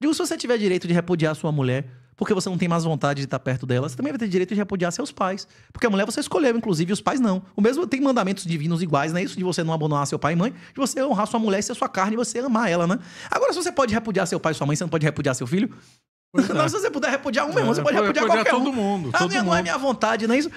Digo, se você tiver direito de repudiar sua mulher, porque você não tem mais vontade de estar perto dela, você também vai ter direito de repudiar seus pais. Porque a mulher você escolheu, inclusive, os pais não. O mesmo tem mandamentos divinos iguais, né? Isso de você não abandonar seu pai e mãe, de você honrar sua mulher e ser sua carne e você amar ela, né? Agora, se você pode repudiar seu pai e sua mãe, você não pode repudiar seu filho? É. não, se você puder repudiar um mesmo, é, você pode repudiar, repudiar qualquer todo um. Mundo, ah, todo ah, minha, é mundo. Não é minha vontade, não é isso?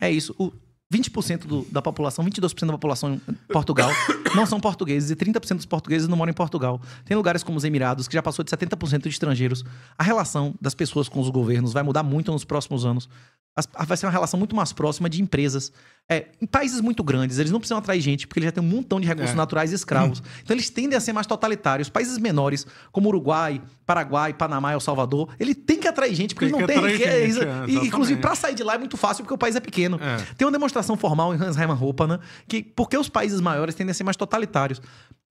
É isso. O, 20% do, da população, 22% da população em Portugal não são portugueses e 30% dos portugueses não moram em Portugal. Tem lugares como os Emirados, que já passou de 70% de estrangeiros. A relação das pessoas com os governos vai mudar muito nos próximos anos. As, vai ser uma relação muito mais próxima de empresas. É, em países muito grandes, eles não precisam atrair gente, porque eles já têm um montão de recursos é. naturais e escravos. Hum. Então eles tendem a ser mais totalitários. Países menores, como Uruguai, Paraguai, Panamá, El Salvador, ele tem que atrair gente, porque tem ele não tem riqueza. É, e, inclusive, para sair de lá é muito fácil, porque o país é pequeno. É. Tem uma demonstração educação formal em Hans Hermann né? que porque os países maiores tendem a ser mais totalitários.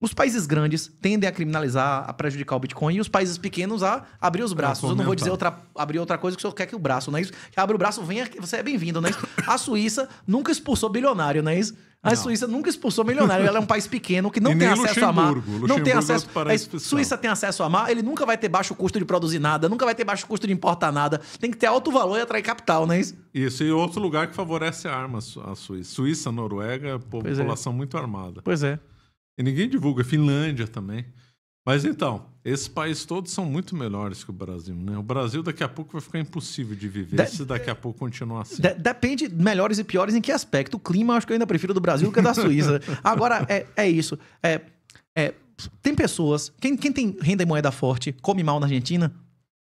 Os países grandes tendem a criminalizar, a prejudicar o Bitcoin, e os países pequenos a abrir os braços. Eu não vou dizer outra, abrir outra coisa que o senhor quer que o braço, não é isso? Abre o braço, venha, você é bem-vindo, não é isso? A Suíça nunca expulsou bilionário, não é isso? A não. Suíça nunca expulsou milionário. Ela é um país pequeno que não e tem acesso a mar. Luxemburgo não tem é acesso. É a Suíça tem acesso a mar, ele nunca vai ter baixo custo de produzir nada, nunca vai ter baixo custo de importar nada. Tem que ter alto valor e atrair capital, não é isso? Isso. E outro lugar que favorece a arma, a Suíça. Suíça, Noruega, é. população é. muito armada. Pois é. E ninguém divulga. Finlândia também. Mas então, esses países todos são muito melhores que o Brasil, né? O Brasil daqui a pouco vai ficar impossível de viver da, se daqui a pouco continuar assim. De, depende melhores e piores em que aspecto. O clima acho que eu ainda prefiro do Brasil do que da Suíça. Agora, é, é isso. É, é, tem pessoas. Quem, quem tem renda e moeda forte come mal na Argentina,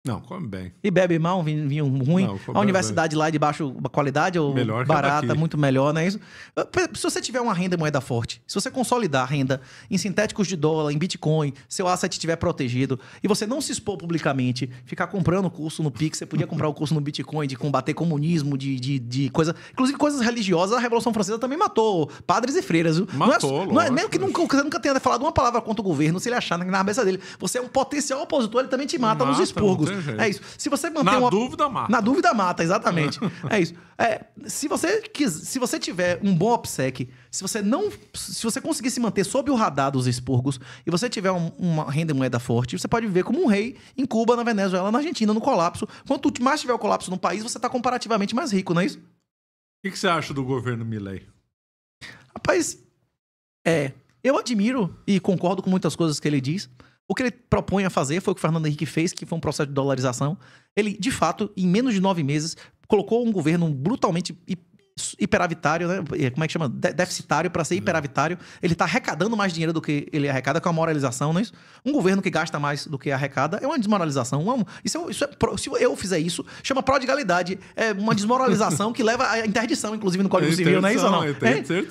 não, come bem. E bebe mal, vinho, vinho ruim. Não, a universidade bem. lá é de baixo qualidade ou melhor barata, muito melhor, não é isso? Se você tiver uma renda em moeda forte, se você consolidar a renda em sintéticos de dólar, em Bitcoin, seu asset estiver protegido e você não se expor publicamente, ficar comprando curso no Pix, você podia comprar o curso no Bitcoin de combater comunismo, de, de, de coisa. Inclusive coisas religiosas, a Revolução Francesa também matou padres e freiras. É matou, não é, não é, que nunca, você nunca tenha falado uma palavra contra o governo, se ele achar na cabeça dele. Você é um potencial opositor, ele também te mata, mata nos expurgos. Uhum. É isso. Se você manter Na uma... dúvida, mata. Na dúvida, mata, exatamente. é isso. É, se, você quis, se você tiver um bom OPSEC, se você não. Se você conseguir se manter sob o radar dos expurgos e você tiver um, uma renda moeda forte, você pode viver como um rei em Cuba, na Venezuela, na Argentina, no colapso. Quanto mais tiver o colapso no país, você está comparativamente mais rico, não é isso? O que, que você acha do governo Milley? Rapaz, é. Eu admiro e concordo com muitas coisas que ele diz. O que ele propõe a fazer foi o que o Fernando Henrique fez, que foi um processo de dolarização. Ele, de fato, em menos de nove meses, colocou um governo brutalmente e hiperavitário, né? É, como é que chama? De deficitário para ser uhum. hiperavitário. Ele está arrecadando mais dinheiro do que ele arrecada, com é a moralização, não é isso? Um governo que gasta mais do que arrecada é uma desmoralização. isso é, isso é, se eu fizer isso, chama prodigalidade. É uma desmoralização que leva à interdição, inclusive, no Código Civil, não é isso ou não? É?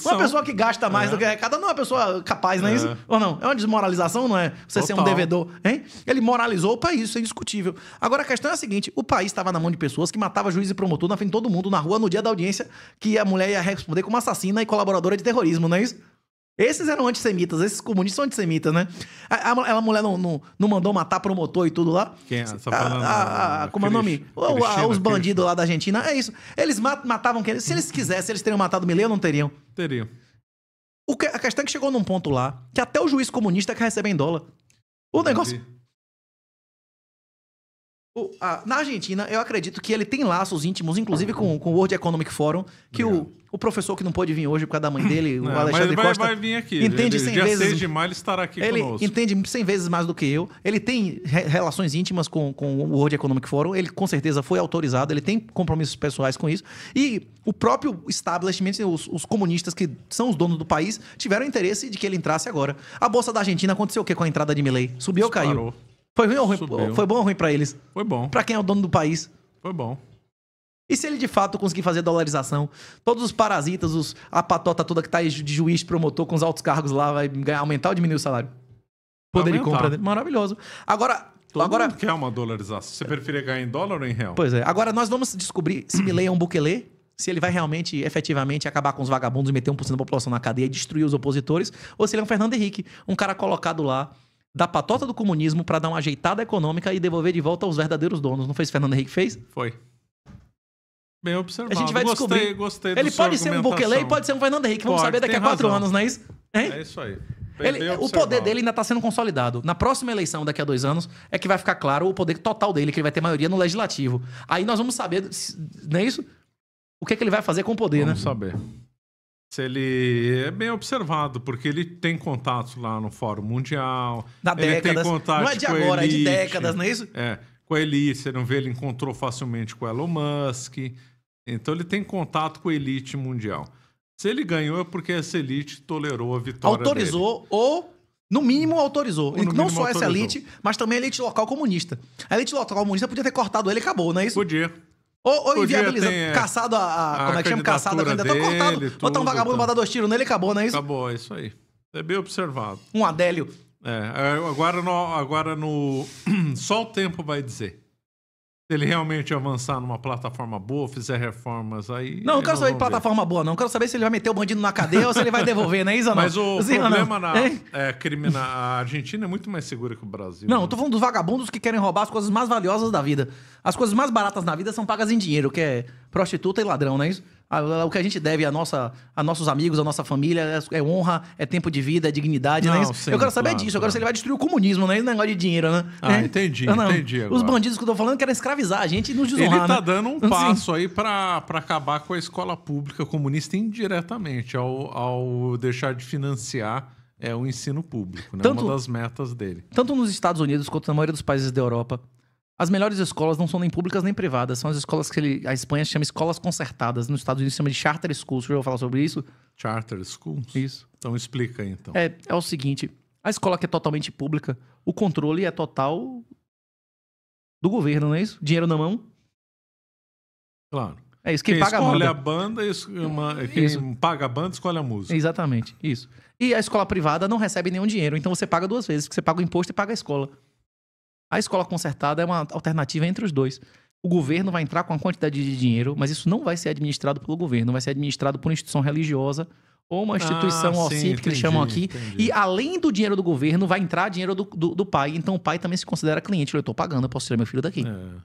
Uma pessoa que gasta mais do é. que arrecada não é uma pessoa capaz, não é, isso? Ou não? É uma desmoralização, não é? Você Total. ser um devedor, hein? Ele moralizou o país, isso é indiscutível. Agora, a questão é a seguinte, o país estava na mão de pessoas que matava juiz e promotor na frente de todo mundo, na rua, no dia da audiência, que a mulher ia responder como assassina e colaboradora de terrorismo, não é isso? Esses eram antissemitas, esses comunistas são antissemitas, né? A, a, a mulher não, não, não, mandou matar promotor e tudo lá? Quem é? Só falando, a, a, como é o nome? os bandidos lá da Argentina, é isso. Eles mat, matavam quem? Se eles quisessem, eles teriam matado Milei ou não teriam? Teriam. Que, a questão é que chegou num ponto lá que até o juiz comunista é quer receber em dólar. O negócio, o, a, na Argentina, eu acredito que ele tem laços íntimos, inclusive com, com o World Economic Forum, que o, o professor que não pôde vir hoje por causa da mãe dele, o não, Alexandre vai, Costa... Vai vir aqui. Entende ele, 100 dia vezes... 6 de maio ele estará aqui ele conosco. entende 100 vezes mais do que eu. Ele tem re relações íntimas com, com o World Economic Forum. Ele, com certeza, foi autorizado. Ele tem compromissos pessoais com isso. E o próprio establishment, os, os comunistas que são os donos do país, tiveram interesse de que ele entrasse agora. A Bolsa da Argentina aconteceu o quê com a entrada de Milley? Subiu ou caiu? Foi ruim ou ruim? Foi bom ou ruim para eles? Foi bom. Para quem é o dono do país? Foi bom. E se ele de fato conseguir fazer dolarização, todos os parasitas, os, a patota toda que tá de juiz, promotor com os altos cargos lá, vai ganhar, aumentar ou diminuir o salário? Poder aumentar. de compra dele. Maravilhoso. Agora. Todo agora mundo quer uma dolarização. Você preferia ganhar em dólar ou em real? Pois é. Agora nós vamos descobrir se Milley é um buquelê, se ele vai realmente, efetivamente, acabar com os vagabundos e meter 1% da população na cadeia e destruir os opositores, ou se ele é um Fernando Henrique, um cara colocado lá da patota do comunismo para dar uma ajeitada econômica e devolver de volta aos verdadeiros donos. Não foi isso que Fernando Henrique fez? Foi. Bem observado. A gente vai gostei, descobrir. Gostei Ele pode ser um Bukele, pode ser um Fernando Henrique. Vamos pode, saber daqui a quatro razão. anos, não é isso? Hein? É isso aí. ele, o poder dele ainda está sendo consolidado. Na próxima eleição, daqui a dois anos, é que vai ficar claro o poder total dele, que ele vai ter maioria no legislativo. Aí nós vamos saber, não é isso? O que, é que ele vai fazer com o poder, vamos né? Vamos saber. Se ele é bem observado, porque ele tem contato lá no Fórum Mundial. Da ele décadas. Tem contato não é de agora, elite, é de décadas, não é isso? É. Com a elite, você não vê, ele encontrou facilmente com o Elon Musk. Então ele tem contato com a elite mundial. Se ele ganhou é porque essa elite tolerou a vitória. Autorizou dele. ou no mínimo autorizou. não só autorizou. essa elite, mas também a elite local comunista. A elite local comunista podia ter cortado ele e acabou, não é isso? Podia. Ou, ou inviabilizando, tem, é, caçado a, a, a, Como é que chama? Caçado a candidatura tá dele, cortado. botar um vagabundo, tá. dar dois tiros nele acabou, não é isso? Acabou, é isso aí. É bem observado. Um Adélio. É, é agora no, agora no. Só o tempo vai dizer. Se ele realmente avançar numa plataforma boa, fizer reformas aí. Não, não quero saber de plataforma ver. boa, não. Quero saber se ele vai meter o bandido na cadeia ou se ele vai devolver, né, Isa? Mas o Sim, problema na é, a Argentina é muito mais segura que o Brasil. Não, né? eu tô falando dos vagabundos que querem roubar as coisas mais valiosas da vida. As coisas mais baratas na vida são pagas em dinheiro, que é prostituta e ladrão, não é isso? o que a gente deve a, nossa, a nossos amigos, a nossa família, é, é, honra, é tempo de vida, é dignidade, né? não, né? Isso, sim, eu quero saber claro, disso. Claro. Agora, se ele vai destruir o comunismo, não é esse negócio de dinheiro, né? Ah, entendi, não, não. entendi. Agora. Os bandidos que eu tô falando querem escravizar a gente e nos desonrar, Ele tá né? dando um passo aí para acabar com a escola pública comunista indiretamente, ao, ao deixar de financiar é o ensino público, né? Tanto, Uma das metas dele. Tanto nos Estados Unidos quanto na maioria dos países da Europa, as melhores escolas não são nem públicas nem privadas, são as escolas que ele, a Espanha chama escolas concertadas, nos Estados Unidos chama de charter schools. eu já falar sobre isso? Charter schools? Isso. Então explica aí, então. É, é o seguinte, a escola que é totalmente pública, o controle é total do governo, não é isso? Dinheiro na mão. Claro. É isso, quem, quem paga escolhe a banda. A banda é quem isso. paga a banda escolhe a música. Exatamente, isso. E a escola privada não recebe nenhum dinheiro, então você paga duas vezes, porque você paga o imposto e paga a escola. A escola consertada é uma alternativa entre os dois. O governo vai entrar com uma quantidade de dinheiro, mas isso não vai ser administrado pelo governo, vai ser administrado por uma instituição religiosa ou uma ah, instituição ah, que eles chamam aqui. Entendi. E além do dinheiro do governo, vai entrar dinheiro do, do, do pai. Então o pai também se considera cliente. Eu estou pagando, eu posso tirar meu filho daqui. É.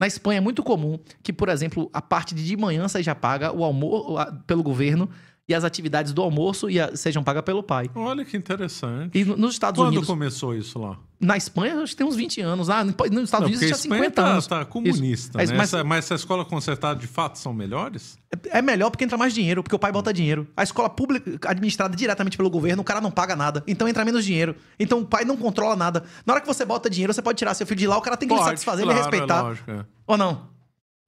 Na Espanha é muito comum que, por exemplo, a parte de manhã você já paga o almoço pelo governo, e as atividades do almoço a, sejam pagas pelo pai. Olha que interessante. E nos Estados Quando Unidos. Quando começou isso lá? Na Espanha, acho que tem uns 20 anos. Ah, nos Estados não, Unidos tinha 50 tá, anos. Tá comunista, isso. É, né? Mas, mas se a escola consertada de fato são melhores? É, é melhor porque entra mais dinheiro, porque o pai bota dinheiro. A escola pública, administrada diretamente pelo governo, o cara não paga nada. Então entra menos dinheiro. Então o pai não controla nada. Na hora que você bota dinheiro, você pode tirar seu filho de lá, o cara tem que pode, lhe satisfazer, claro, é respeitar. É lógico, Ou não?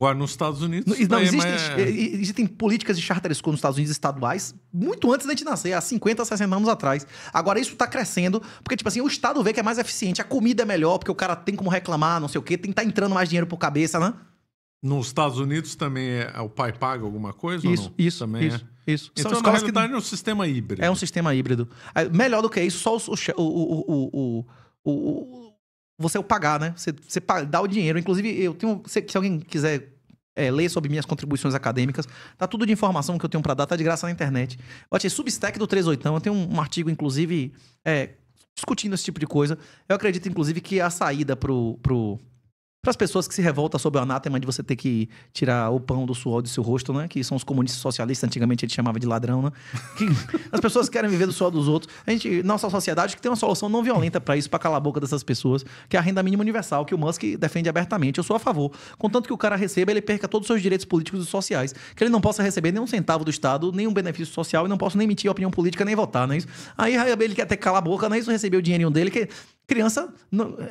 agora nos Estados Unidos. Não, não é existem, é... existem políticas de charter school nos Estados Unidos estaduais muito antes da gente nascer, há 50, 60 anos atrás. Agora isso está crescendo, porque, tipo assim, o Estado vê que é mais eficiente, a comida é melhor, porque o cara tem como reclamar, não sei o quê, tem que tá entrando mais dinheiro por cabeça, né? Nos Estados Unidos também é, é o pai paga alguma coisa? Isso, isso. Também isso, é. isso. Então, São na que... é um sistema híbrido. É um sistema híbrido. Melhor do que isso, só o, o, o, o você é o pagar, né? Você, você dá o dinheiro. Inclusive, eu tenho. Se, se alguém quiser é, ler sobre minhas contribuições acadêmicas, tá tudo de informação que eu tenho para dar, tá de graça na internet. Eu achei Substack do 38. Eu tenho um, um artigo, inclusive, é, discutindo esse tipo de coisa. Eu acredito, inclusive, que a saída pro. pro para as pessoas que se revoltam sobre o anátema de você ter que tirar o pão do suor do seu rosto, né? Que são os comunistas socialistas, antigamente a gente chamava de ladrão, né? Que as pessoas querem viver do suor dos outros. A gente, nossa sociedade que tem uma solução não violenta para isso, para calar a boca dessas pessoas, que é a renda mínima universal, que o Musk defende abertamente. Eu sou a favor. Contanto que o cara receba, ele perca todos os seus direitos políticos e sociais. Que ele não possa receber nenhum centavo do Estado, nenhum benefício social e não possa nem emitir opinião política, nem votar, não é isso? Aí ele quer até calar a boca, não é isso? Receber o dinheirinho dele, que criança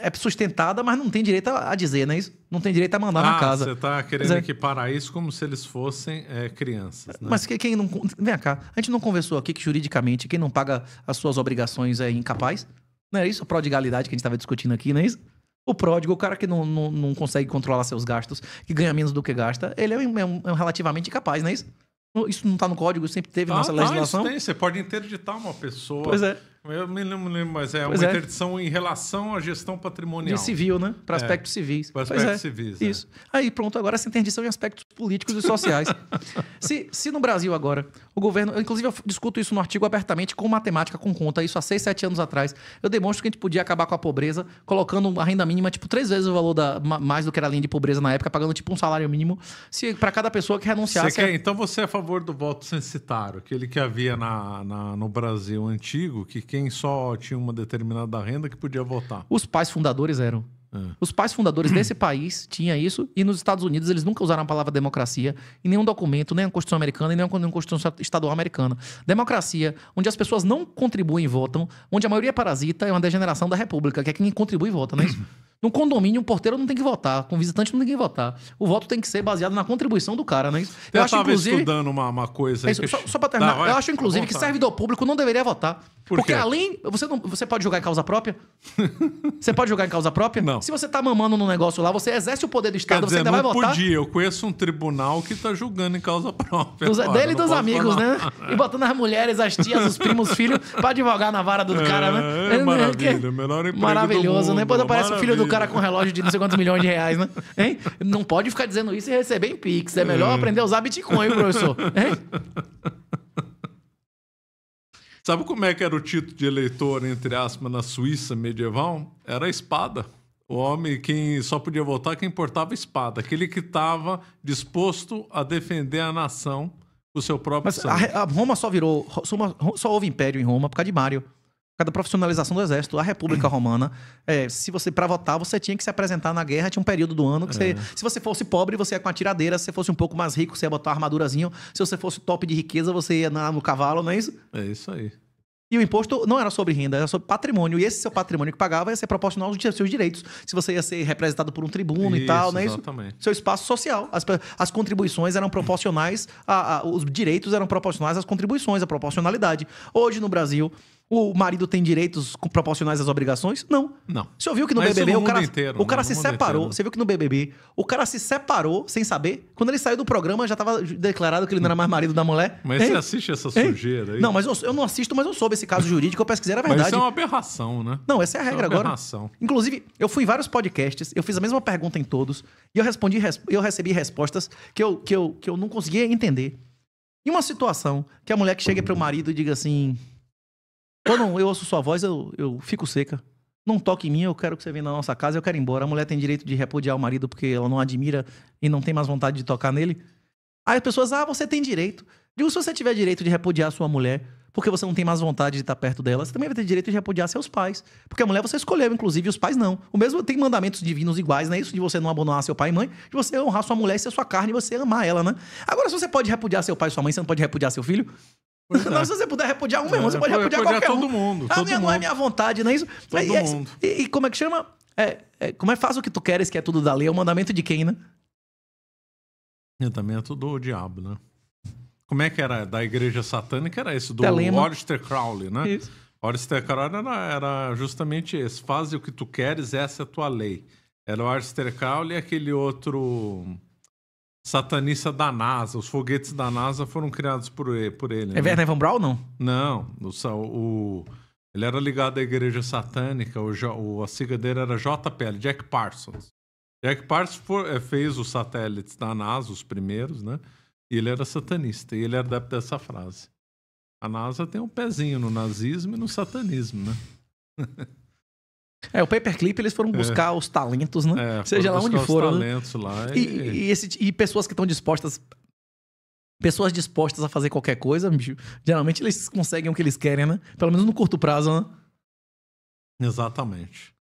é sustentada, mas não tem direito a dizer, né? Isso não tem direito a mandar ah, na casa. Você está querendo é... equiparar isso como se eles fossem é, crianças. Né? Mas quem não. Vem cá, a gente não conversou aqui que juridicamente quem não paga as suas obrigações é incapaz. Não né? é isso? A prodigalidade que a gente estava discutindo aqui, não é isso? O pródigo, o cara que não, não, não, consegue controlar seus gastos, que ganha menos do que gasta, ele é, um, é um, é um relativamente incapaz, não é isso? Isso não está no código, sempre teve ah, nossa tá, legislação. Isso tem. Você pode interditar uma pessoa pois é. Eu me lembro, mas é pois uma é. interdição em relação à gestão patrimonial. De civil, né? Para é. aspectos é. civis. Para aspectos é. civis. Isso. Aí pronto, agora essa interdição em aspectos políticos e sociais. se, se no Brasil agora, o governo. Inclusive, eu discuto isso no artigo abertamente com matemática, com conta, isso há seis sete anos atrás. Eu demonstro que a gente podia acabar com a pobreza colocando a renda mínima, tipo, três vezes o valor da, mais do que era a linha de pobreza na época, pagando tipo um salário mínimo, se para cada pessoa que renunciasse. Você quer, então você é a favor do voto censitário, aquele que havia na, na no Brasil antigo, que quem só tinha uma determinada renda que podia votar. Os pais fundadores eram. É. Os pais fundadores desse país tinham isso, e nos Estados Unidos eles nunca usaram a palavra democracia em nenhum documento, nem na Constituição Americana, nem na Constituição Estadual Americana. Democracia, onde as pessoas não contribuem e votam, onde a maioria é parasita, é uma degeneração da República, que é quem contribui e vota, não é isso? Num condomínio, um porteiro não tem que votar. Com visitante não tem que votar. O voto tem que ser baseado na contribuição do cara, né? Eu, eu acho, inclusive... estudando uma, uma coisa... É isso, que... só, só pra tá, terminar. eu acho, inclusive, que servidor público não deveria votar. Por porque quê? além... Você, não, você pode jogar em causa própria? você pode jogar em causa própria? Não. Se você tá mamando num negócio lá, você exerce o poder do Estado, você ainda vai votar? podia. Eu conheço um tribunal que tá julgando em causa própria. Dos, agora, dele e dos amigos, falar. né? E botando as mulheres, as tias, os primos, os filhos pra advogar na vara do é, cara, né? É, é, é né? maravilha. É, melhor emprego Maravilhoso, do mundo, né? Depois aparece o filho do cara com relógio de não sei quantos milhões de reais, né? Hein? Não pode ficar dizendo isso e receber em Pix. É melhor é. aprender a usar Bitcoin, professor. Hein? Sabe como é que era o título de eleitor, entre aspas, na Suíça medieval? Era a espada. O homem, quem só podia votar quem portava espada, aquele que estava disposto a defender a nação com o seu próprio Mas sangue. A, a Roma só virou. Só, só houve império em Roma por causa de Mário cada profissionalização do exército. A República Romana, é, se você para votar, você tinha que se apresentar na guerra, tinha um período do ano que você, é. se você fosse pobre, você ia com a tiradeira, se você fosse um pouco mais rico, você ia botar uma armadurazinho, se você fosse top de riqueza, você ia na, no cavalo, não é isso? É isso aí. E o imposto não era sobre renda, era sobre patrimônio. E esse seu patrimônio que pagava ia ser proporcional aos seus direitos. Se você ia ser representado por um tribuno isso, e tal, não é isso? Seu espaço social. As, as contribuições eram proporcionais, a, a, os direitos eram proporcionais às contribuições, à proporcionalidade. Hoje no Brasil, o marido tem direitos proporcionais às obrigações? Não. Não. Você ouviu que no Mas BBB no o cara, inteiro, o cara né? se separou? Inteiro. Você viu que no BBB o cara se separou sem saber? Quando ele saiu do programa já estava declarado que ele não era mais marido da mulher? Mas Ei? você assiste essa sujeira aí? Não, mas eu, eu, não assisto, mas eu soube esse caso jurídico, eu pesquisei, era verdade. Mas isso é uma aberração, né? Não, essa é a regra é uma aberração. agora. Inclusive, eu fui em vários podcasts, eu fiz a mesma pergunta em todos e eu respondi, eu recebi respostas que eu, que eu, que eu não conseguia entender. Em uma situação que a mulher que chega para o marido e diga assim: quando eu ouço sua voz, eu, eu fico seca. Não toque em mim, eu quero que você venha na nossa casa, eu quero ir embora. A mulher tem direito de repudiar o marido porque ela não admira e não tem mais vontade de tocar nele. Aí as pessoas, ah, você tem direito. Digo, se você tiver direito de repudiar sua mulher porque você não tem mais vontade de estar perto dela, você também vai ter direito de repudiar seus pais. Porque a mulher você escolheu, inclusive, os pais não. O mesmo tem mandamentos divinos iguais, né? Isso de você não abandonar seu pai e mãe, de você honrar sua mulher e ser sua carne e você amar ela, né? Agora, se você pode repudiar seu pai e sua mãe, você não pode repudiar seu filho? Não, é. se você puder repudiar um, mesmo meu irmão, você é, pode repudiar, repudiar qualquer todo um. mundo. Ah, todo minha, mundo. não é minha vontade, não é isso? Todo e, é mundo. E, e, como é que chama? É, é, como é faz o que tu queres, que é tudo da lei, é o mandamento de quem, né? Eu também é tudo o diabo, né? Como é que era da igreja satânica? Era esse do Telema. Orister Crowley, né? Isso. Orister Crowley era, era justamente esse. Faz o que tu queres, essa é a tua lei. Era o Orister Crowley e aquele outro satanista da NASA. Os foguetes da NASA foram criados por ele. Por ele é né? Werner Von Braun, não? Não. O, o, ele era ligado à igreja satânica. O, o, a ciga dele era JPL, Jack Parsons. Jack Parsons for, eh, fez os satélites da NASA, os primeiros, né? E ele era satanista. E ele era adepto dessa frase. A NASA tem um pezinho no nazismo e no satanismo, né? É, o Paperclip eles foram é. buscar é. os talentos, né? É, Seja lá onde foram. Os né? talentos né? lá e... E, e, esse, e pessoas que estão dispostas pessoas dispostas a fazer qualquer coisa, bicho, geralmente eles conseguem o que eles querem, né? Pelo menos no curto prazo, né? Exatamente.